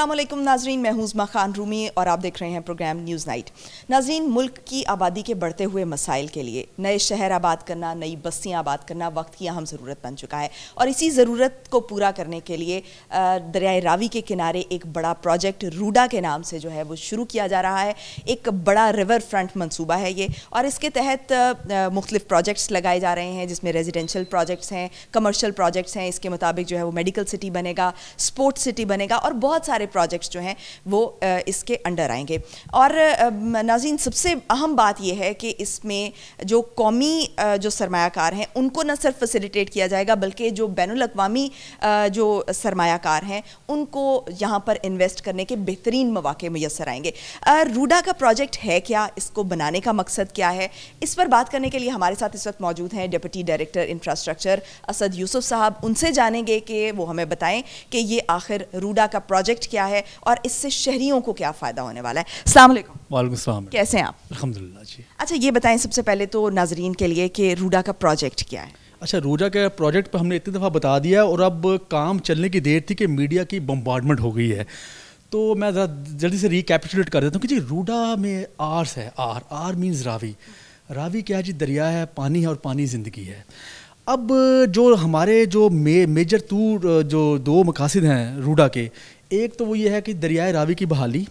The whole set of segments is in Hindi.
असलम नाजरीन मैं हूज़मा खान रूमी और आप देख रहे हैं प्रोग्राम न्यूज़ नाइट नाजरीन मुल्क की आबादी के बढ़ते हुए मसाइल के लिए नए शहर आबाद करना नई बस्तियाँ आबाद करना वक्त की अहम ज़रूरत बन चुका है और इसी ज़रूरत को पूरा करने के लिए दरियाए रावी के किनारे एक बड़ा प्रोजेक्ट रूडा के नाम से जो है वो शुरू किया जा रहा है एक बड़ा रिवर फ्रंट मनसूबा है ये और इसके तहत मुख्तलिफ प्रोजेक्ट्स लगाए जा रहे हैं जिसमें रेजिडेंशल प्रोजेक्ट्स हैं कमर्शल प्रोजेक्ट्स हैं इसके मुताबिक जो है वो मेडिकल सिटी बनेगा स्पोर्ट्स सिटी बनेगा और बहुत सारे प्रोजेक्ट्स जो हैं वो इसके अंडर आएंगे और नाजीन सबसे अहम बात यह है कि इसमें जो कौमी जो सरमाकार हैं उनको न सिर्फ फैसिलिटेट किया जाएगा बल्कि जो बैन अवी जो सरमाकार हैं उनको यहाँ पर इन्वेस्ट करने के बेहतरीन मौाक़े मैसर आएंगे रूडा का प्रोजेक्ट है क्या इसको बनाने का मकसद क्या है इस पर बात करने के लिए हमारे साथ इस वक्त मौजूद हैं deputy director infrastructure Asad Yusuf साहब उनसे जानेंगे कि वो हमें बताएं कि ये आखिर रूडा का प्रोजेक्ट क्या क्या है और इससे शहरियों को क्या फ़ायदा होने वाला है अलैक्म वालेकुम कैसे हैं आप अलहमदिल्ला जी अच्छा ये बताएं सबसे पहले तो नाजरीन के लिए कि रूडा का प्रोजेक्ट क्या है अच्छा रूडा के प्रोजेक्ट पर हमने इतनी दफ़ा बता दिया और अब काम चलने की देर थी कि मीडिया की बम्बार्डमेंट हो गई है तो मैं ज़रा जल्दी से रिकैपिटुलेट कर देता हूँ कि जी रूडा में आर्स है R R means Ravi Ravi क्या है जी दरिया है पानी है और पानी ज़िंदगी है अब जो हमारे जो मे मेजर टू जो दो मकासद हैं रूडा के एक तो वो ये है कि दरियाए रावी की बहाली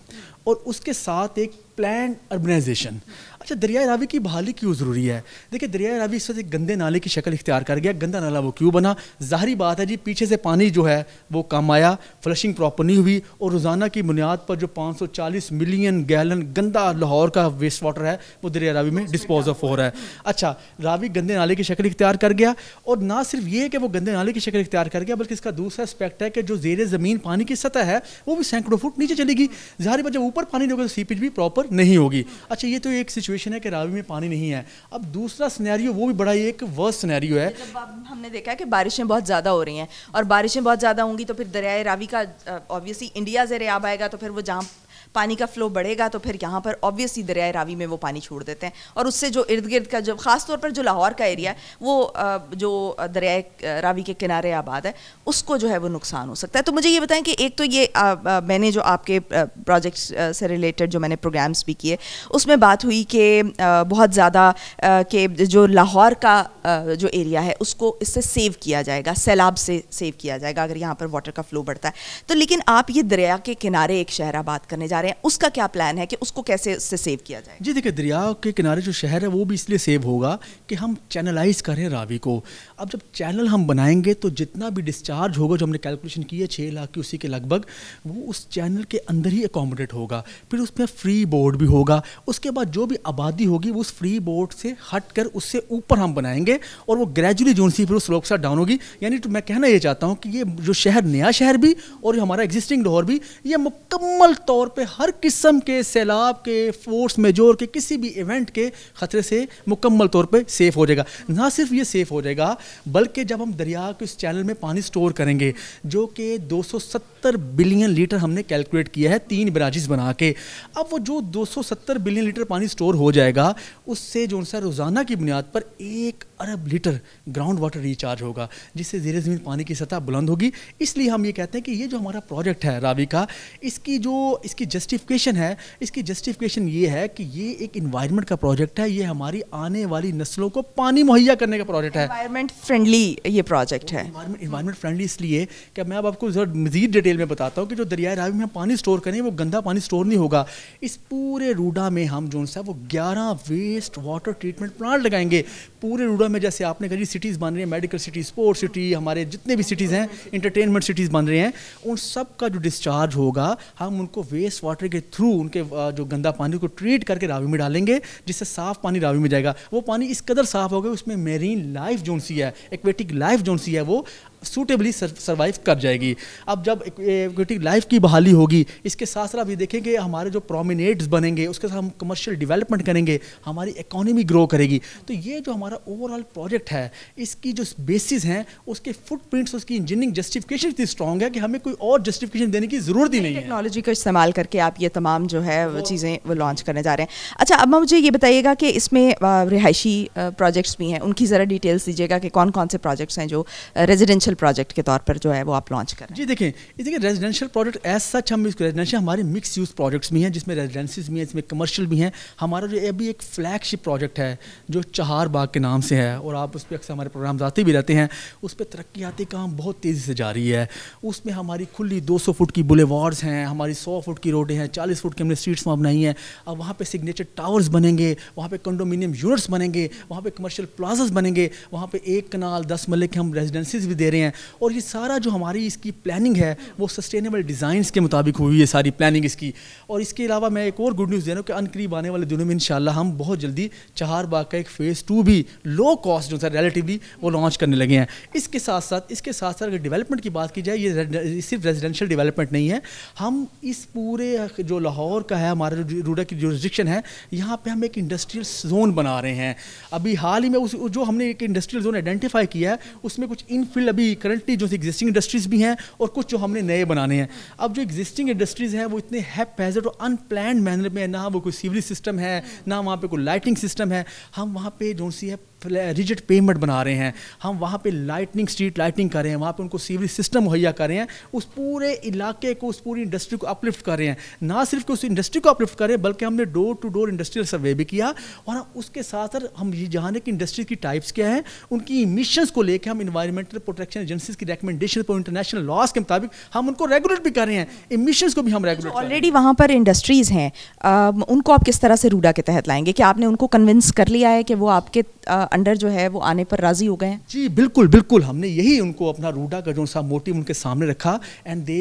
और उसके साथ एक प्लान अर्बनाइजेशन अच्छा दरिया रावी की बहाली क्यों ज़रूरी है देखिए दरिया रावी इस वक्त एक गंदे नाले की शक्ल इख्तियार कर गया गंदा नाला वो क्यों बना ज़ाहरी बात है जी पीछे से पानी जो है वो कम आया फ्लशिंग प्रॉपर नहीं हुई और रोज़ाना की बुनियाद पर जो 540 मिलियन गैलन गंदा लाहौर का वेस्ट वाटर है वो दरिया रावी में डिस्पोज ऑफ हो रहा है अच्छा रावी गंदे नाले की शक्ल इख्तियार कर गया और ना सिर्फ ये कि वो गंदे नाले की शक्ल इख्तियार कर गया बल्कि इसका दूसरा एस्पेक्ट है कि जो जेर ज़मीन पानी की सतह है वो भी सैकड़ों फुट नीचे चलेगी बात जब ऊपर पानी लोगे तो सीपेज भी प्रॉपर नहीं होगी अच्छा ये तो एक सिचुएशन सिचुएशन है कि रावी में पानी नहीं है अब दूसरा सिनेरियो वो भी बड़ा ही एक वर्स्ट सिनेरियो है हमने देखा है कि बारिशें बहुत ज़्यादा हो रही हैं और बारिशें बहुत ज़्यादा होंगी तो फिर दरियाए रावी का ऑब्वियसली इंडिया जरिया आएगा तो फिर वो जहाँ पानी का फ्लो बढ़ेगा तो फिर यहाँ पर ऑब्वियसली दरियाए रावी में वो पानी छोड़ देते हैं और उससे जो इर्द गिर्द का जब ख़ास तौर पर जो लाहौर का एरिया है वो जो दरियाए रावी के किनारे आबाद है उसको जो है वो नुकसान हो सकता है तो मुझे ये बताएं कि एक तो ये मैंने जो आपके प्रोजेक्ट्स से रिलेटेड जो मैंने प्रोग्राम्स भी किए उसमें बात हुई कि बहुत ज़्यादा के जो लाहौर का जो एरिया है उसको इससे सेव किया जाएगा सैलाब से सेव किया जाएगा अगर यहाँ पर वाटर का फ्लो बढ़ता है तो लेकिन आप ये दरिया के किनारे एक शहर आबाद करने जा जा रहे हैं उसका क्या प्लान है कि उसको कैसे उससे सेव किया जाए जी देखिए दरिया के किनारे जो शहर है वो भी इसलिए सेव होगा कि हम चैनलाइज करें रावी को अब जब चैनल हम बनाएंगे तो जितना भी डिस्चार्ज होगा जो हमने कैलकुलेशन की है छः लाख की उसी के लगभग वो उस चैनल के अंदर ही एकोमोडेट होगा फिर उसमें फ्री बोर्ड भी होगा उसके बाद जो भी आबादी होगी वो उस फ्री बोर्ड से हट कर उससे ऊपर हम बनाएंगे और वो ग्रेजुअली जो सी फिर उस स्लोप डाउन होगी यानी तो मैं कहना ये चाहता हूँ कि ये जो शहर नया शहर भी और हमारा एग्जिस्टिंग लाहौर भी ये मुकम्मल तौर पर हर किस्म के सैलाब के फोर्स मेजोर के किसी भी इवेंट के ख़तरे से मुकम्मल तौर पर सेफ़ हो जाएगा ना सिर्फ ये सेफ़ हो जाएगा बल्कि जब हम दरिया के उस चैनल में पानी स्टोर करेंगे जो कि 270 बिलियन लीटर हमने कैलकुलेट किया है तीन ब्रांचेस बना के अब वो जो 270 बिलियन लीटर पानी स्टोर हो जाएगा उससे जो सा रोज़ाना की बुनियाद पर एक अरब लीटर ग्राउंड वाटर रिचार्ज होगा जिससे ज़ेर ज़मीन पानी की सतह बुलंद होगी इसलिए हम ये कहते हैं कि ये जो हमारा प्रोजेक्ट है रावी का इसकी जो इसकी जस्टिफिकेशन है इसकी जस्टिफिकेशन ये है कि ये एक इन्वायरमेंट का प्रोजेक्ट है ये हमारी आने वाली नस्लों को पानी मुहैया करने का प्रोजेक्ट है इन्वायरमेंट फ्रेंडली ये प्रोजेक्ट है इन्वायरमेंट फ्रेंडली इसलिए कि मैं अब आपको ज़रा मजीद डिटेल में बताता हूँ कि जो दरिया रावी में पानी स्टोर करें वो गंदा पानी स्टोर नहीं होगा इस पूरे रूडा में हम जो सा वो ग्यारह वेस्ट वाटर ट्रीटमेंट प्लांट लगाएंगे पूरे रूडा मुल्कों में जैसे आपने कहा सिटीज़ बन रही हैं मेडिकल सिटी स्पोर्ट सिटी हमारे जितने भी सिटीज़ हैं इंटरटेनमेंट सिटीज़ बन रहे हैं उन सब का जो डिस्चार्ज होगा हम उनको वेस्ट वाटर के थ्रू उनके जो गंदा पानी को ट्रीट करके रावी में डालेंगे जिससे साफ़ पानी रावी में जाएगा वो पानी इस कदर साफ़ होगा उसमें मेरीन लाइफ जोन सी है एक्वेटिक लाइफ जोन सी है वो सूटेबली सर्वाइव कर जाएगी अब जब इक्विटी लाइफ की बहाली होगी इसके साथ साथ ये देखेंगे हमारे जो प्रोमिनेट्स बनेंगे उसके साथ हम कमर्शियल डेवलपमेंट करेंगे हमारी इकोनॉमी ग्रो करेगी तो ये जो हमारा ओवरऑल प्रोजेक्ट है इसकी जो बेसिस हैं उसके फुटप्रिंट्स उसकी इंजीनियरिंग जस्टिफिकेशन इतनी स्ट्रॉन्ग है कि हमें कोई और जस्टिफिकेशन देने की ज़रूरत ही नहीं टेक्नोलॉजी का इस्तेमाल करके आप ये तमाम जो है वो तो चीज़ें वो लॉन्च करने जा रहे हैं अच्छा अब मुझे ये बताइएगा कि इसमें रिहायशी प्रोजेक्ट्स भी हैं उनकी ज़रा डिटेल्स दीजिएगा कि कौन कौन से प्रोजेक्ट्स हैं जो रेजिडेंशियल रेजिडेंशियल प्रोजेक्ट के तौर पर जो है वो आप लॉन्च करें जी देखें देखिए रेजिडेंशियल प्रोजेक्ट एज सच हम रेजिडेंशियल हमारे मिक्स यूज़ प्रोजेक्ट्स भी हैं जिसमें रेजिडेंसीज भी हैं इसमें कमर्शियल भी हैं हमारा जो अभी एक फ्लैगशिप प्रोजेक्ट है जो चहार बाग के नाम से है और आप उस पर अक्सर हमारे प्रोग्राम आते भी रहते हैं उस पर तरक्याती काम बहुत तेज़ी से जारी है उसमें हमारी खुली सौ फुट की बुलेवार्ड्स हैं हमारी सौ फुट की रोडें हैं चालीस फुट की हमने स्ट्रीट्स वहाँ बनाई हैं अब वहाँ पे सिग्नेचर टावर्स बनेंगे वहाँ पे कंडोमिनियम यूनिट्स बनेंगे वहाँ पे कमर्शियल प्लाजाज बनेंगे वहाँ पे एक कनाल दस मल्ले के हम रेजिडेंसीज भी दे रहे हैं रहे हैं और ये सारा जो हमारी इसकी प्लानिंग है वो सस्टेनेबल डिज़ाइंस के मुताबिक हुई है सारी प्लानिंग इसकी और इसके अलावा मैं एक और गुड न्यूज़ दे रहा हूँ कि अनकरीब आने वाले दिनों में इन हम बहुत जल्दी चार बाग का एक फ़ेज़ टू भी लो कॉस्ट जो है रिलेटिवली वो लॉन्च करने लगे हैं इसके साथ साथ इसके साथ साथ अगर डेवलपमेंट की बात की जाए ये सिर्फ रेजिडेंशल डेवलपमेंट नहीं है हम इस पूरे जो लाहौर का है हमारे रूडा की जो रिजिक्शन है यहाँ पर हम एक इंडस्ट्रियल जोन बना रहे हैं अभी हाल ही में उस जो हमने एक इंडस्ट्रियल जोन आइडेंटिफाई किया है उसमें कुछ इनफिल अभी करंटली करंटली जो एग्जिस्टिंग इंडस्ट्रीज भी हैं और कुछ जो हमने नए बनाने हैं अब जो एग्जिस्टिंग इंडस्ट्रीज हैं वो इतने हैप हैजर्ड और अनप्लान मैनर में है ना वो कोई सीवरेज सिस्टम है ना वहाँ पे कोई लाइटिंग सिस्टम है हम वहाँ पे जो सी है रिजिट पेमेंट बना रहे हैं हम वहाँ पे लाइटनिंग स्ट्रीट लाइटिंग कर रहे हैं वहाँ पे उनको सीवरेज सिस्टम मुहैया कर रहे हैं उस पूरे इलाके को उस पूरी इंडस्ट्री को अपलिफ्ट कर रहे हैं ना सिर्फ कि उस इंडस्ट्री को अपलिफ्ट कर रहे हैं बल्कि हमने door to door industrial survey भी किया और हम उसके साथ साथ हम ये जाने की इंडस्ट्री की टाइप्स क्या हैं उनकी मिशन को लेकर हम इन्वायरमेंटल प्रोटेक्शन एजेंसीज की रिकमेंडेशन पर इंटरनेशनल लॉस के मुताबिक हम उनको रेगुलेट भी कर रहे हैं इमिशंस को भी हम अच्छा, रेगुलेट ऑलरेडी वहाँ पर इंडस्ट्रीज़ हैं उनको आप किस तरह से रूडा के तहत लाएंगे कि आपने उनको कन्विंस कर लिया है कि वो आपके अंडर जो है वो आने पर राजी हो गए हैं जी बिल्कुल बिल्कुल हमने यही उनको अपना रूडा का जो सा मोटिव उनके सामने रखा and they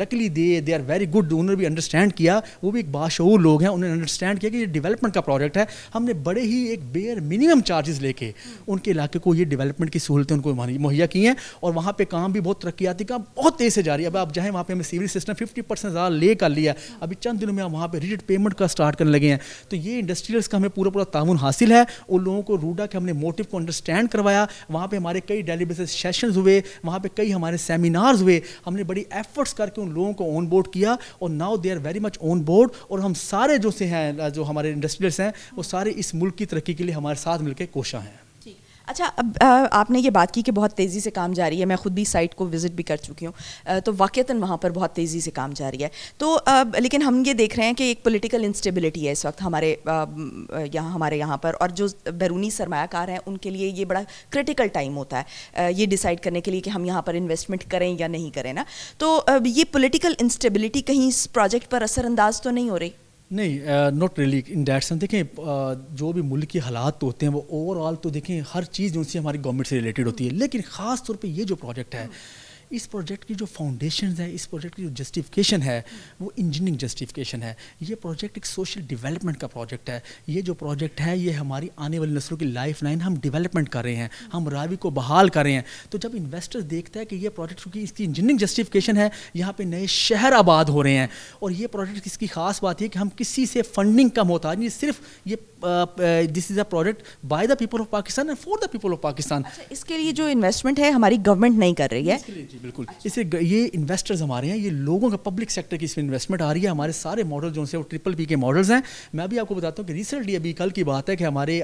luckily they they are very good उन्होंने भी अंडरस्टैंड किया वो भी एक बाशूर लोग हैं उन्होंने अंडरस्टैंड किया कि ये डेवलपमेंट का प्रोजेक्ट है हमने बड़े ही एक बेयर मिनिमम चार्जेस लेके उनके इलाके को ये डेवलपमेंट की सहूलतें उनको मुहैया की हैं और वहाँ पर काम भी बहुत तरक्याती काम बहुत तेज़ से जा रही है अब आप जाएँ वहाँ पर हमें सिविल सिस्टम फिफ्टी परसेंट ज़्यादा ले कर लिया अभी चंद दिनों में आप वहाँ पर रिजिट पेमेंट का स्टार्ट करने लगे हैं तो ये इंडस्ट्रियल्स का हमें पूरा पूरा ताउन हासिल है उन लोगों को रूडा के हमने हमने मोटिव को अंडरस्टैंड करवाया वहाँ पे हमारे कई डेली बेसिस सेशंस हुए वहाँ पे कई हमारे सेमिनार्स हुए हमने बड़ी एफर्ट्स करके उन लोगों को ऑन बोर्ड किया और now they are very much on board और हम सारे जो से हैं जो हमारे इंडस्ट्रियल्स हैं वो सारे इस मुल्क की तरक्की के लिए हमारे साथ मिलकर कोशा हैं अच्छा अब आपने ये बात की कि बहुत तेज़ी से काम जारी है मैं ख़ुद भी साइट को विज़िट भी कर चुकी हूँ तो वाक़ता वहाँ पर बहुत तेज़ी से काम जारी है तो अब, लेकिन हम ये देख रहे हैं कि एक पोलिटिकल इंस्टेबिलिटी है इस वक्त हमारे यहाँ हमारे यहाँ पर और जो बैरूनी सरमाकार हैं उनके लिए ये बड़ा क्रिटिकल टाइम होता है ये डिसाइड करने के लिए कि हम यहाँ पर इन्वेस्टमेंट करें या नहीं करें ना तो अब ये पोलिटिकल इंस्टेबिलिटी कहीं इस प्रोजेक्ट पर असरअंदाज तो नहीं हो रही नहीं not really in that sense देखें uh, जो भी मुल्क के हालात तो होते हैं वो ओवरऑल तो देखें हर चीज़ उनसे हमारी गवर्नमेंट से रिलेटेड होती है लेकिन ख़ास तौर पे ये जो प्रोजेक्ट है इस प्रोजेक्ट की जो फाउंडेशन है इस प्रोजेक्ट की जो जस्टिफिकेशन है वो इंजीनियरिंग जस्टिफिकेशन है ये प्रोजेक्ट एक सोशल डिवेलपमेंट का प्रोजेक्ट है ये जो प्रोजेक्ट है ये हमारी आने वाली नस्लों की लाइफ लाइन हम डिवेलपमेंट कर रहे हैं हम रावी को बहाल कर रहे हैं तो जब इन्वेस्टर्स देखते हैं कि ये प्रोजेक्ट क्योंकि इसकी इंजीनियरिंग जस्टिफिकेशन है यहाँ पर नए शहर आबाद हो रहे हैं और ये प्रोजेक्ट इसकी खास बात है कि हम किसी से फंडिंग का होता नहीं सिर्फ ये this is a project by the people of Pakistan and for the people of Pakistan इसके लिए जो इन्वेस्टमेंट है हमारी गवर्नमेंट नहीं कर रही है जी बिल्कुल अच्छा। इसे ये इन्वेस्टर्स हमारे हैं ये लोगों का पब्लिक सेक्टर की इसमें इन्वेस्टमेंट आ रही है हमारे सारे मॉडल जो से वो ट्रिपल पी के मॉडल्स हैं मैं भी आपको बताता हूँ कि रिसेंटली अभी कल की बात है कि हमारे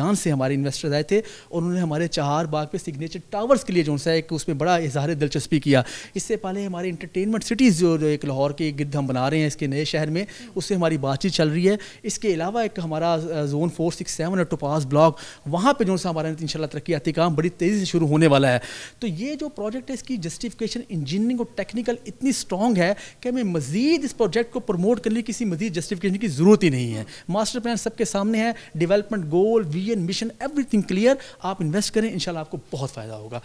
जान से हमारे इन्वेस्टर्स आए थे और उन्होंने हमारे चार बाग पे सिग्नेचर टावर्स के लिए जो है एक उसमें बड़ा इजहार दिलचस्पी किया इससे पहले हमारे इंटरटेनमेंट सिटीज़ जो एक लाहौर के गिद्ध हम बना रहे हैं इसके नए शहर में उससे हमारी बातचीत चल रही है इसके अलावा एक हमारा जोन फोर सिक्स सेवन और टोपास ब्लॉक वहाँ पर जो है हमारा इन तरक्याती काम बड़ी तेज़ी से शुरू होने वाला है तो ये जो प्रोजेक्ट है इसकी जस्टिफिकेशन इंजीनियरिंग और टेक्निकल इतनी स्ट्रॉग है कि हमें मजीद इस प्रोजेक्ट को प्रमोट करने की किसी मजीद जस्टिफिकेशन की ज़रूरत ही नहीं है मास्टर प्लान सबके सामने है development goal vision mission everything clear आप इन्वेस्ट करें इन आपको बहुत फ़ायदा होगा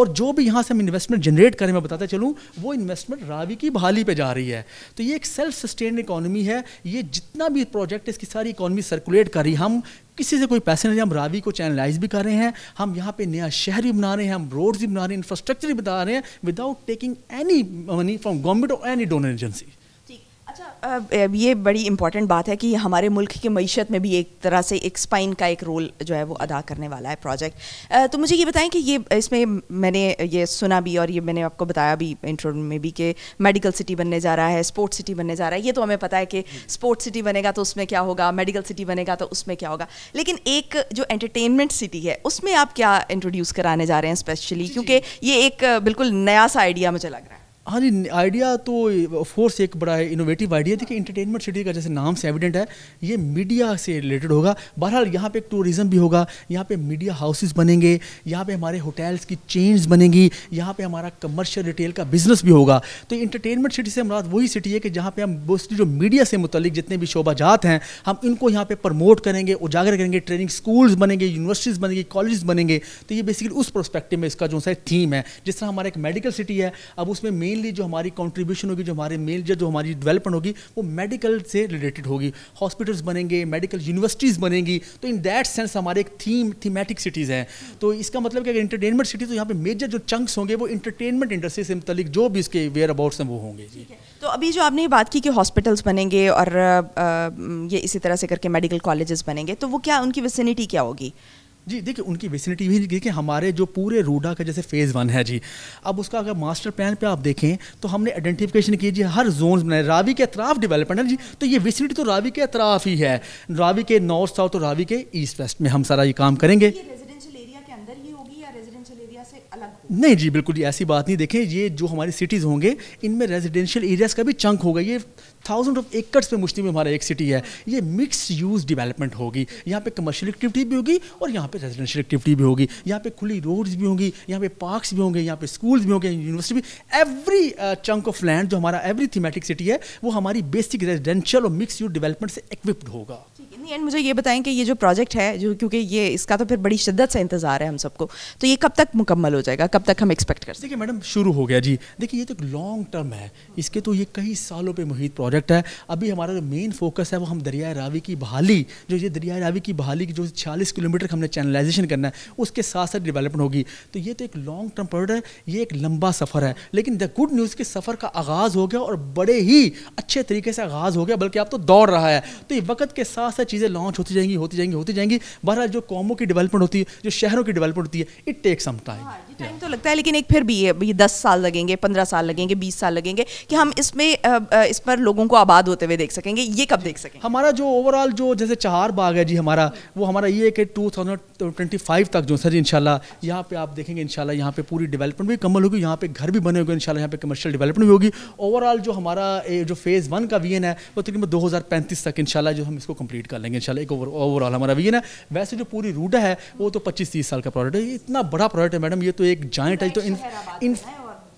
और जो भी यहाँ से हम इन्वेस्टमेंट जनरेट करें मैं बताता चलूँ वो इन्वेस्टमेंट रावी की बहाली पर जा रही है तो ये एक सेल्फ सस्टेन इकोनॉमी है ये जितना भी प्रोजेक्ट है इसकी सारी इकोनॉमी सर्कुलेट कर रही हम किसी से कोई पैसे नहीं हम रावी को चैनलाइज भी कर रहे हैं हम यहाँ पे नया शहर भी बना रहे हैं हम रोड्स भी बना रहे हैं इंफ्रास्ट्रक्चर भी बना रहे हैं without taking any money from government और एनी डोनर एजेंसी अच्छा ये बड़ी इंपॉर्टेंट बात है कि हमारे मुल्क की मीशत में भी एक तरह से एक स्पाइन का एक रोल जो है वो अदा करने वाला है प्रोजेक्ट तो मुझे ये बताएं कि ये इसमें मैंने ये सुना भी और ये मैंने आपको बताया भी इंट्रो में भी कि मेडिकल सिटी बनने जा रहा है स्पोर्ट्स सिटी बनने जा रहा है ये तो हमें पता है कि स्पोर्ट्स हम्म। सिटी बनेगा तो उसमें क्या होगा मेडिकल सिटी बनेगा तो उसमें क्या होगा लेकिन एक जो एंटरटेनमेंट सिटी है उसमें आप क्या इंट्रोड्यूस कराने जा रहे हैं स्पेशली क्योंकि ये एक बिल्कुल नया सा आइडिया मुझे लग रहा है हाँ जी आइडिया तो फोर्स एक बड़ा इनोवेटिव आइडिया देखिए इंटरटेनमेंट सिटी का जैसे नाम से एविडेंट है ये मीडिया से रिलेटेड होगा बहरहाल यहाँ पे एक टूरिज़्म भी होगा यहाँ पे मीडिया हाउसेस बनेंगे यहाँ पे हमारे होटल्स की चेन्स बनेंगी यहाँ पे हमारा कमर्शियल रिटेल का बिजनेस भी होगा तो इंटरटेनमेंट सिटी से मुराद वही सिटी है कि जहाँ पर हम मोस्टली जो मीडिया से मुतलिक जितने भी जात हैं हम इनको यहाँ पर प्रमोट करेंगे उजागर करेंगे ट्रेनिंग स्कूल्स बनेंगे यूनिवर्सिटीज़ बनेंगी कॉलेज बनेंगे तो ये बेसिकली उस प्रोस्पेक्टिव में इसका जो सा थीम है जिस तरह हमारा एक मेडिकल सिटी है अब उसमें मेन मेनली जो हमारी कॉन्ट्रीब्यूशन होगी जो हमारे मेल जो हमारी डेवलपमेंट होगी वो मेडिकल से रिलेटेड होगी हॉस्पिटल्स बनेंगे मेडिकल यूनिवर्सिटीज़ बनेंगी तो इन दैट सेंस हमारे एक थीम थीमेटिक सिटीज़ हैं तो इसका मतलब कि अगर इंटरटेनमेंट सिटी तो यहाँ पे मेजर जो चंक्स होंगे वो इंटरटेनमेंट इंडस्ट्री से मतलब जो भी इसके वेयर अबाउट्स हैं वो होंगे जी तो अभी जो आपने बात की कि हॉस्पिटल्स बनेंगे और ये इसी तरह से करके मेडिकल कॉलेजेस बनेंगे तो वो क्या उनकी विसिनिटी क्या होगी जी देखिए उनकी वेसिनिटी भी देखिए हमारे जो पूरे रूडा का जैसे फेज़ वन है जी अब उसका अगर मास्टर प्लान पे आप देखें तो हमने आइडेंटिफिकेशन की जी हर जोन बनाए रावी के अतराफ डेवलपमेंट है जी तो ये वेसिनिटी तो रावी के अतराफ ही है रावी के नॉर्थ साउथ और रावी के ईस्ट वेस्ट में हम सारा ये काम करेंगे ये नहीं जी बिल्कुल जी ऐसी बात नहीं देखें ये जो हमारी सिटीज़ होंगे इनमें रेजिडेंशियल एरियाज़ का भी चंक होगा ये थाउजेंड ऑफ एकर्स पे मुश्तम हमारा एक सिटी है ये मिक्स यूज़ डेवलपमेंट होगी यहाँ पे कमर्शियल एक्टिविटी भी होगी और यहाँ पे रेजिडेंशियल एक्टिविटी भी होगी यहाँ पे खुली रोड्स भी होंगी यहाँ पे पार्क्स भी होंगे यहाँ पे स्कूल्स भी होंगे यूनिवर्सिटी भी एवरी चंक ऑफ लैंड जो हमारा एवरी थीमेटिक सिटी है वो हमारी बेसिक रेजिडेंशियल और मिक्स यूज डेवलपमेंट से इक्विप्ड होगा इन एंड मुझे ये बताएं कि ये जो प्रोजेक्ट है जो क्योंकि ये इसका तो फिर बड़ी शिद्दत से इंतज़ार है हम सबको तो ये कब तक मुकम्मल हो जाएगा कब तक हम एक्सपेक्ट कर देखिए मैडम शुरू हो गया जी देखिए ये तो लॉन्ग टर्म है इसके तो ये कई सालों पर मुहित प्रोजेक्ट है अभी हमारा जो मेन फोकस है वो हम दरिया रावी की बहाली जो ये दरिया रावी की बहाली की जो छियालीस किलोमीटर हमने चैनलाइजेशन करना है उसके साथ साथ डिवेलपमेंट होगी तो ये तो एक लॉन्ग टर्म प्रोजेक्ट है ये एक लंबा सफ़र है लेकिन द गुड न्यूज़ के सफ़र का आगाज़ हो गया और बड़े ही अच्छे तरीके से आगाज़ हो गया बल्कि आप तो दौड़ रहा है तो ये वक्त के साथ ऐसा चीज़ें लॉन्च होती जाएंगी होती जाएंगी होती जाएंगी बहरहाल जो कॉमों की डेवलपमेंट होती है जो शहरों की डेवलपमेंट होती है it take some time time तो लगता है लेकिन एक फिर भी ये दस साल लगेंगे पंद्रह साल लगेंगे बीस साल लगेंगे कि हम इसमें इस पर लोगों को आबाद होते हुए देख सकेंगे ये कब देख सकेंगे हमारा जो ओवरऑल जो जैसे चार बाग है जी हमारा वो हमारा ये है कि टू तक जो सर इनशाला यहाँ पे आप देखेंगे इनशाला यहाँ पे पूरी डेवलपमेंट भी कमल होगी यहाँ पे घर भी बने होंगे इनशाला यहाँ पे कमर्शियल डेवलपमेंट भी होगी ओवरऑल जो हमारा जो फेज़ वन का वी है वो तकरीबन दो हज़ार पैंतीस तक इनशाला जो हम इसको कम्प्लीट कर लेंगे इनशाला एक ओवरऑल हमारा विजन है वैसे जो पूरी रूट है वो तो पच्चीस तीस साल का प्रोडक्ट है इतना बड़ा प्रोडक्ट है मैडम ये तो एक जॉइंट है तो इन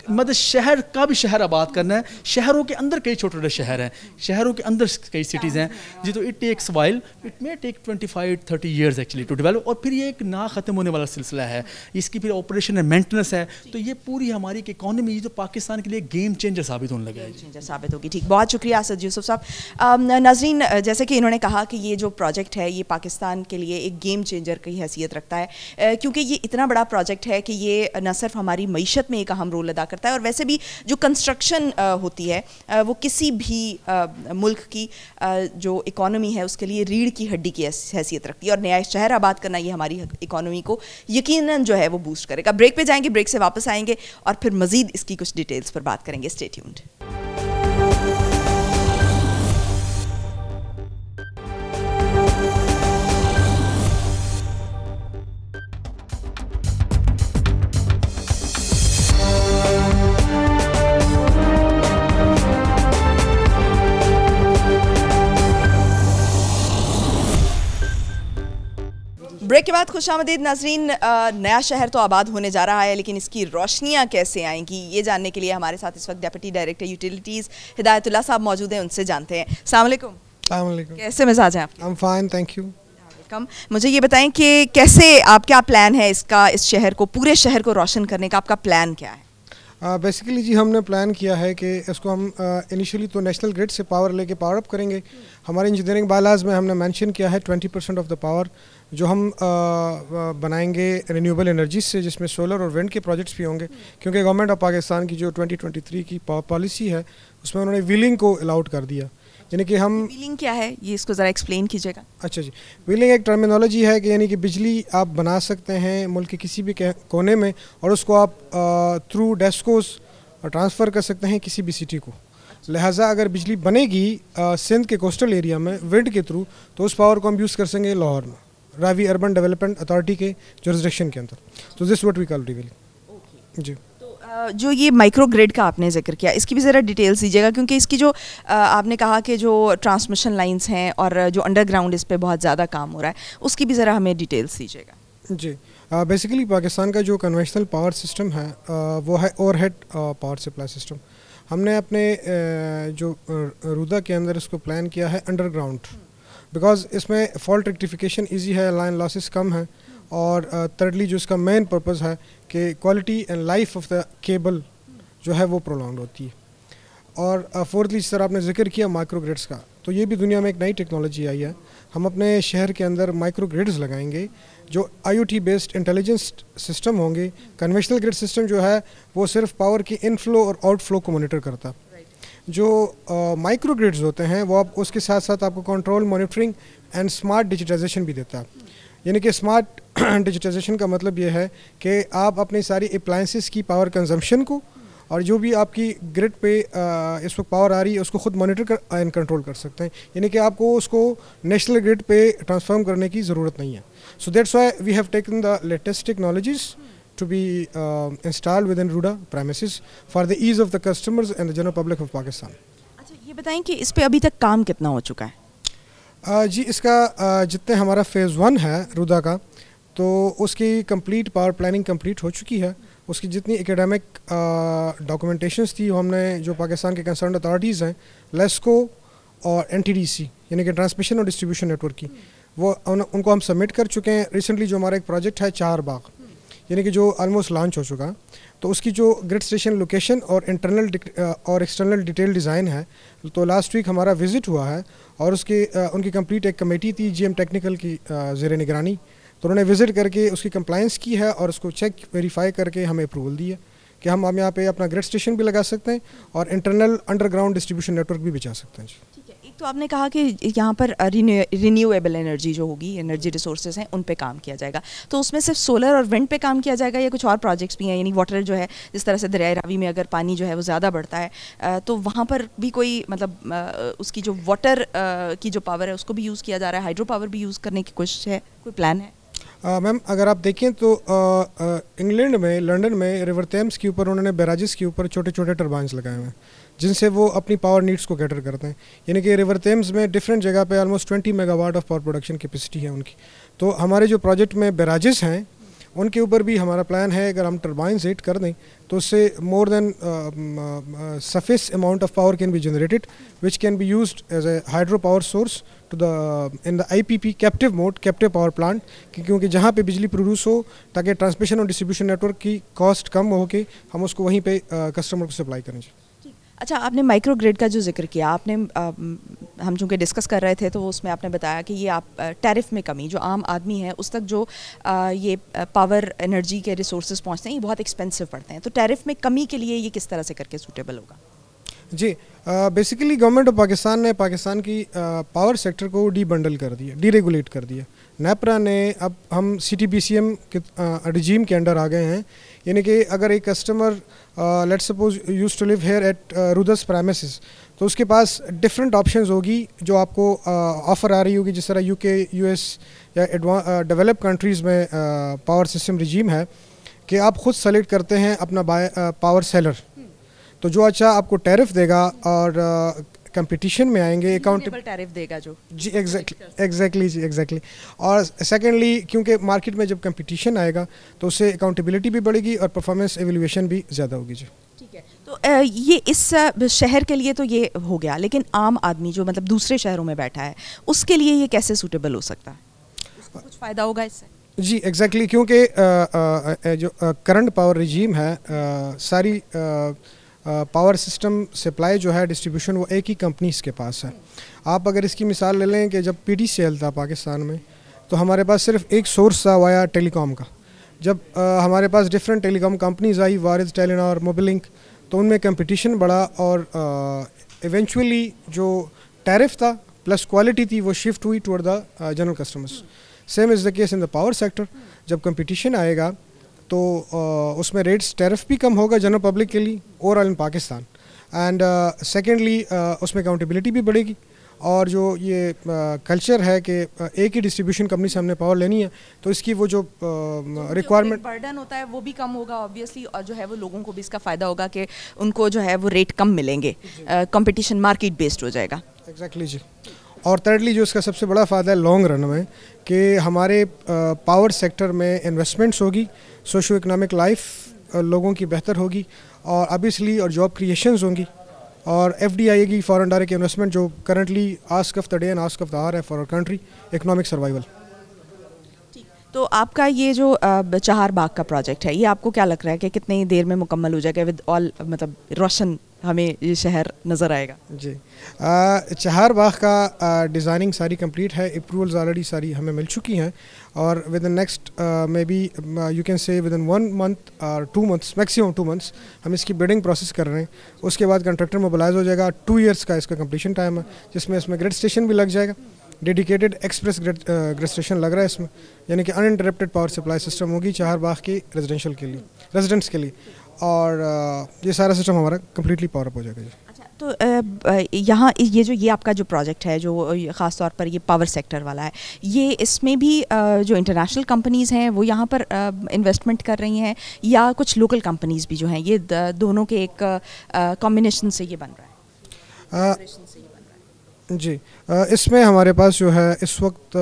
मतलब शहर का भी शहर आबाद करना है शहरों के अंदर कई छोटे छोटे शहर हैं शहरों के अंदर कई सिटीज़ हैं जी तो it takes while it may take twenty five thirty years actually to develop और फिर ये एक ना ख़त्म होने वाला सिलसिला है इसकी फिर ऑपरेशन है मेंटेनेंस है तो ये पूरी हमारी एक इकॉनमी जो पाकिस्तान के लिए गेम चेंजर साबित होने लगा है साबित होगी ठीक बहुत शुक्रिया असद यूसुफ साहब नाजरीन जैसे कि इन्होंने कहा कि ये जो प्रोजेक्ट है ये पाकिस्तान के लिए एक गेम चेंजर की हैसियत रखता है क्योंकि ये इतना बड़ा प्रोजेक्ट है कि ये न सिर्फ हमारी मीशत में एक अहम रोल अदा करता है और वैसे भी जो कंस्ट्रक्शन होती है वो किसी भी मुल्क की जो इकोनॉमी है उसके लिए रीढ़ की हड्डी की हैसियत रखती है और नया शहर आबाद करना ये हमारी इकोनॉमी को यकीन जो है वो बूस्ट करेगा ब्रेक पे जाएंगे ब्रेक से वापस आएंगे और फिर मज़ीद इसकी कुछ डिटेल्स पर बात करेंगे स्टेट्यून्ड ब्रेक के बाद खुश आमदीद नाजरीन नया शहर तो आबाद होने जा रहा है लेकिन इसकी रोशनियाँ कैसे आएंगी ये जानने के लिए हमारे साथ इस वक्त डेप्यूटी डायरेक्टर यूटिलिटीज़ हिदायतुल्ला साहब मौजूद हैं उनसे जानते हैं सलामकुम कैसे मिजाज हैं आप फाइन थैंक यू वेलकम मुझे ये बताएं कि कैसे आपका प्लान है इसका इस शहर को पूरे शहर को रोशन करने का आपका प्लान क्या है बेसिकली uh, जी हमने प्लान किया है कि इसको हम इनिशियली uh, तो नेशनल ग्रिड से पावर लेके पावर अप करेंगे हमारे इंजीनियरिंग बालाज में हमने मेंशन किया है 20 परसेंट ऑफ द पावर जो हम uh, बनाएंगे रिन्यूएबल एनर्जी से जिसमें सोलर और विंड के प्रोजेक्ट्स भी होंगे क्योंकि गवर्नमेंट ऑफ पाकिस्तान की जो 2023 की पॉलिसी है उसमें उन्होंने व्हीलिंग को अलाउड कर दिया यानी कि हम विलिंग क्या है ये इसको ज़रा एक्सप्लेन कीजिएगा अच्छा जी विलिंग एक टर्मिनोलॉजी है कि यानी कि बिजली आप बना सकते हैं मुल्क के किसी भी कोने में और उसको आप थ्रू डेस्कोस ट्रांसफ़र कर सकते हैं किसी भी सिटी को लिहाजा अगर बिजली बनेगी सिंध के कोस्टल एरिया में विंड के थ्रू तो उस पावर को हम यूज़ कर सकेंगे लाहौर में रावी अर्बन डेवलपमेंट अथॉरिटी के जोरिस्डिक्शन के अंदर तो this what we call revealing जी जो ये माइक्रो ग्रिड का आपने जिक्र किया इसकी भी ज़रा डिटेल्स दीजिएगा क्योंकि इसकी जो आपने कहा कि जो ट्रांसमिशन लाइंस हैं और जो अंडरग्राउंड इस पर बहुत ज़्यादा काम हो रहा है उसकी भी ज़रा हमें डिटेल्स दीजिएगा जी बेसिकली पाकिस्तान का जो कन्वेंशनल पावर सिस्टम है वो है हेड पावर सप्लाई सिस्टम हमने अपने जो रुदा के अंदर इसको प्लान किया है अंडरग्राउंड बिकॉज इसमें फॉल्ट रेक्टिफिकेशन ईजी है लाइन लॉसेस कम है और थर्डली जो इसका मेन पर्पज़ है कि quality and life of the cable जो है वो प्रोलॉन्ग होती है और फोर्थली जिस तरह आपने जिक्र किया माइक्रोग्रिड्स का तो ये भी दुनिया में एक नई टेक्नोलॉजी आई है हम अपने शहर के अंदर माइक्रोग्रिड्स लगाएंगे जो आई बेस्ड इंटेलिजेंस सिस्टम होंगे कन्वेंशनल ग्रिड सिस्टम जो है वो सिर्फ पावर इन इनफ्लो और आउटफ्लो को मॉनिटर करता जो माइक्रो uh, ग्रिड्स होते हैं वो आप उसके साथ साथ आपको control monitoring and smart digitization भी देता है यानी कि स्मार्ट डिजिटाइजेशन का मतलब ये है कि आप अपनी सारी अप्लाइंसिस की पावर कंजम्पशन को और जो भी आपकी ग्रिड पे इस वक्त पावर आ रही है उसको खुद मॉनिटर कर एंड कंट्रोल कर सकते हैं यानी कि आपको उसको नेशनल ग्रिड पे ट्रांसफॉर्म करने की ज़रूरत नहीं है so that's why we have taken the latest technologies to be install within RUDA premises for the ease of the customers and the general public of Pakistan अच्छा ये बताएं कि इस पर अभी तक काम कितना हो चुका है आ, जी इसका जितने हमारा फेज़ वन है रुदा का तो उसकी कंप्लीट पावर प्लानिंग कंप्लीट हो चुकी है उसकी जितनी एकेडमिक डॉक्यूमेंटेशंस थी हमने जो पाकिस्तान के कंसर्न अथॉरिटीज़ हैं लेस्को और एन यानी कि ट्रांसमिशन और डिस्ट्रीब्यूशन नेटवर्क की वो उन, उनको हम सबमिट कर चुके हैं रिसेंटली जो हमारा एक प्रोजेक्ट है चार बाग यानी कि जो ऑलमोस्ट लॉन्च हो चुका तो उसकी जो ग्रिड स्टेशन लोकेशन और इंटरनल और एक्सटर्नल डिटेल डिज़ाइन है तो लास्ट वीक हमारा विज़िट हुआ है और उसके उनकी कंप्लीट एक कमेटी थी जीएम टेक्निकल की ज़ेर निगरानी तो उन्होंने विज़िट करके उसकी कंप्लाइंस की है और उसको चेक वेरीफाई करके हमें अप्रूवल दिया कि हम हम यहाँ पे अपना ग्रेड स्टेशन भी लगा सकते हैं और इंटरनल अंडरग्राउंड डिस्ट्रीब्यूशन नेटवर्क भी बिछा सकते हैं ठीक है एक तो आपने कहा कि यहाँ पर रिन्यूएबल एनर्जी जो होगी एनर्जी रिसोर्सेज हैं उन पे काम किया जाएगा तो उसमें सिर्फ सोलर और विंड पे काम किया जाएगा या कुछ और प्रोजेक्ट्स भी हैं यानी वाटर जो है जिस तरह से दरिया रावी में अगर पानी जो है वो ज़्यादा बढ़ता है तो वहाँ पर भी कोई मतलब उसकी जो वाटर की जो पावर है उसको भी यूज़ किया जा रहा है हाइड्रो पावर भी यूज़ करने की कोशिश है कोई प्लान है मैम अगर आप देखें तो इंग्लैंड में लंदन में रिवर थेम्स के ऊपर उन्होंने बैराजेस के ऊपर छोटे छोटे टर्बाइंस लगाए हुए हैं जिनसे वो अपनी पावर नीड्स को कैटर करते हैं यानी कि रिवर थेम्स में डिफरेंट जगह पे almost 20 megawatt of power production capacity है उनकी तो हमारे जो प्रोजेक्ट में बैराजेस हैं उनके ऊपर भी हमारा प्लान है अगर हम टर्बाइन सेट कर दें तो उससे more than sufficient amount of power can be generated which can be use as a hydro power source to the in the IPP captive mode captive power plant क्योंकि जहाँ पे बिजली प्रोड्यूस हो ताकि ट्रांसमिशन और डिस्ट्रीब्यूशन नेटवर्क की कॉस्ट कम हो के हम उसको वहीं पे कस्टमर uh, को सप्लाई करें अच्छा आपने माइक्रो ग्रिड का जो जिक्र किया आपने आ, हम चूँकि डिस्कस कर रहे थे तो उसमें आपने बताया कि ये आप टैरिफ में कमी जो आम आदमी है उस तक जो आ, ये पावर एनर्जी के रिसोर्स पहुँचते हैं ये बहुत एक्सपेंसिव पड़ते हैं तो टैरिफ में कमी के लिए ये किस तरह से करके सूटेबल होगा जी बेसिकली गवर्नमेंट ऑफ पाकिस्तान ने पाकिस्तान की पावर सेक्टर को डी बंडल कर दिया रेगुलेट कर दिया नेपरा ने अब हम C T B C M के रिजीम के अंडर आ गए हैं यानी कि अगर एक customer let suppose use to live here at RUDA's premises तो उसके पास डिफरेंट ऑप्शंस होगी जो आपको ऑफ़र uh, आ रही होगी जिस तरह यूके यूएस या डेवलप कंट्रीज़ में पावर सिस्टम रिजीम है कि आप खुद सेलेक्ट करते हैं अपना बाय पावर सेलर तो जो अच्छा आपको टैरिफ देगा और कंपटीशन में आएंगे अकाउंट टैरिफ देगा जो जी एग्जैक्टली एग्जैक्टली जी एग्जैक्टली और सेकेंडली क्योंकि मार्केट में जब कंपटीशन आएगा तो उससे अकाउंटेबिलिटी भी बढ़ेगी और परफॉर्मेंस एवेल्यूशन भी ज़्यादा होगी जी तो ये इस शहर के लिए तो ये हो गया लेकिन आम आदमी जो मतलब दूसरे शहरों में बैठा है उसके लिए ये कैसे सूटेबल हो सकता है कुछ फ़ायदा होगा इससे जी एग्जैक्टली exactly, क्योंकि जो करंट पावर रिजीम है आ, सारी आ, पावर सिस्टम सप्लाई जो है डिस्ट्रीब्यूशन वो एक ही कंपनीज के पास है आप अगर इसकी मिसाल ले लें कि जब पी टी था पाकिस्तान में तो हमारे पास सिर्फ एक सोर्स था वाया टेलीकॉम का जब आ, हमारे पास डिफरेंट टेलीकॉम कंपनीज आई वारिज टेलीनॉर मोबिलिंक तो उनमें कंपटीशन बढ़ा और इवेंचुअली जो टैरिफ था प्लस क्वालिटी थी वो शिफ्ट हुई toward the general customers same is the case in the power sector जब कंपटीशन आएगा तो उसमें रेट्स टेरफ भी कम होगा जनरल पब्लिक के लिए overall in Pakistan and secondly उसमें अकाउंटेबिलिटी भी बढ़ेगी और जो ये कल्चर है कि एक ही डिस्ट्रीब्यूशन कंपनी से हमने पावर लेनी है तो इसकी वो जो रिक्वायरमेंट बर्डन होता है वो भी कम होगा ऑब्वियसली और जो है वो लोगों को भी इसका फ़ायदा होगा कि उनको जो है वो रेट कम मिलेंगे कंपटीशन मार्केट बेस्ड हो जाएगा एग्जैक्टली exactly जी और थर्डली जो इसका सबसे बड़ा फ़ायदा है लॉन्ग रन में कि हमारे पावर सेक्टर में इन्वेस्टमेंट्स होगी सोशो इकनॉमिक लाइफ लोगों की बेहतर होगी और ऑबियसली और जॉब क्रिएशंस होंगी और एफ डी आएगी फॉरन डायरेक्ट इन्वेस्टमेंट जो currently ask of the day and ask of the hour है for our country economic survival तो आपका ये जो चार बाग का प्रोजेक्ट है ये आपको क्या लग रहा है कि कितनी देर में मुकम्मल हो जाएगा विद ऑल मतलब रोशन हमें ये शहर नज़र आएगा जी चहार बाग का डिज़ाइनिंग सारी कंप्लीट है अप्रूवल्स ऑलरेडी सारी हमें मिल चुकी हैं और within next may be you can say within one month और two months maximum two months हम इसकी बिल्डिंग प्रोसेस कर रहे हैं उसके बाद कंट्रेक्टर मोबलाइज हो जाएगा टू ईयर्स का इसका कम्पलीशन टाइम है जिसमें इसमें ग्रेड स्टेशन भी लग जाएगा डेडिकेटेड एक्सप्रेस ग्रेड स्टेशन लग रहा है इसमें यानी कि इंटरप्टेड पावर सप्लाई सिस्टम होगी चार बाग की रेजिडेंशियल के लिए रेजिडेंट्स के लिए और uh, ये सारा सिस्टम हमारा कम्प्लीटली पावर अप हो जाएगा अच्छा तो uh, यहाँ ये जो ये आपका जो प्रोजेक्ट है जो uh, ख़ास तौर पर ये पावर सेक्टर वाला है ये इसमें भी जो इंटरनेशनल कंपनीज़ हैं वो यहाँ पर इन्वेस्टमेंट कर रही हैं या कुछ लोकल कंपनीज़ भी जो हैं ये दोनों के एक कॉम्बिनेशन से ये बन रहा है जी इसमें हमारे पास जो है इस वक्त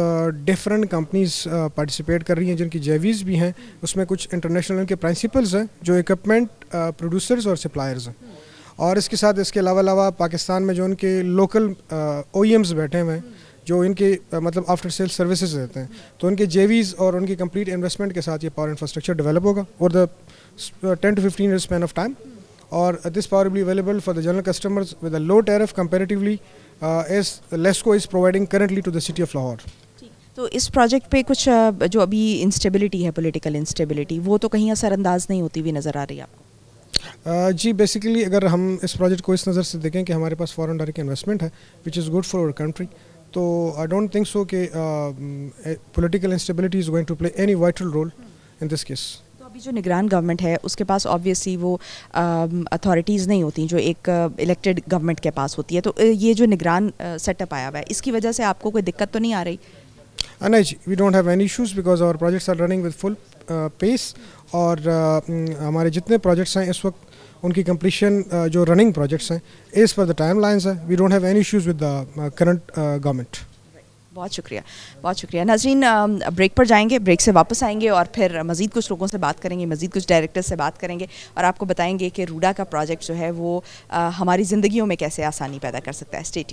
डिफरेंट कंपनीज़ पार्टिसिपेट कर रही हैं जिनकी जेवीज़ भी हैं उसमें कुछ इंटरनेशनल के प्रिंसिपल्स हैं जो इक्विपमेंट प्रोड्यूसर्स और सप्लायर्स हैं और इसके साथ इसके अलावा अलावा पाकिस्तान में जो उनके लोकल ओ e बैठे हुए हैं जो इनके मतलब आफ्टर सेल सर्विसेज देते हैं तो उनके जेवीज़ और उनकी कंप्लीट इन्वेस्टमेंट के साथ ये पावर इंफ्रास्ट्रक्चर डेवलप होगा और the ten to fifteen year span of time और this power be available for the general customers with a low tariff comparatively as LESCO is providing currently to the city of Lahore तो इस प्रोजेक्ट पे कुछ uh, जो अभी इंस्टेबिलिटी है पॉलिटिकल इंस्टेबिलिटी वो तो कहीं असरअंदाज नहीं होती हुई नज़र आ रही है आपको uh, जी बेसिकली अगर हम इस प्रोजेक्ट को इस नज़र से देखें कि हमारे पास फॉरेन डायरेक्ट इन्वेस्टमेंट है which is good for our country तो आई डोंट थिंक सो कि political instability is going to play any vital role in this case अभी जो निगरान गवर्नमेंट है उसके पास ऑब्वियसली वो अथॉरिटीज़ um, नहीं होती जो एक इलेक्टेड uh, गवर्नमेंट के पास होती है तो uh, ये जो निगरान सेटअप uh, आया हुआ है इसकी वजह से आपको कोई दिक्कत तो नहीं आ रही अनज we don't have any issues because our projects are running with full pace और uh, mm, हमारे जितने प्रोजेक्ट्स हैं इस वक्त उनकी कंप्लीशन uh, जो रनिंग प्रोजेक्ट्स हैं इस पर द टाइम लाइन्स है we don't have any issues with the current government बहुत शुक्रिया बहुत शुक्रिया नाजरीन ब्रेक पर जाएंगे ब्रेक से वापस आएंगे और फिर मज़ीद कुछ लोगों से बात करेंगे मज़ीद कुछ डायरेक्टर से बात करेंगे और आपको बताएंगे कि रूडा का प्रोजेक्ट जो है वो हमारी ज़िंदगियों में कैसे आसानी पैदा कर सकता है स्टे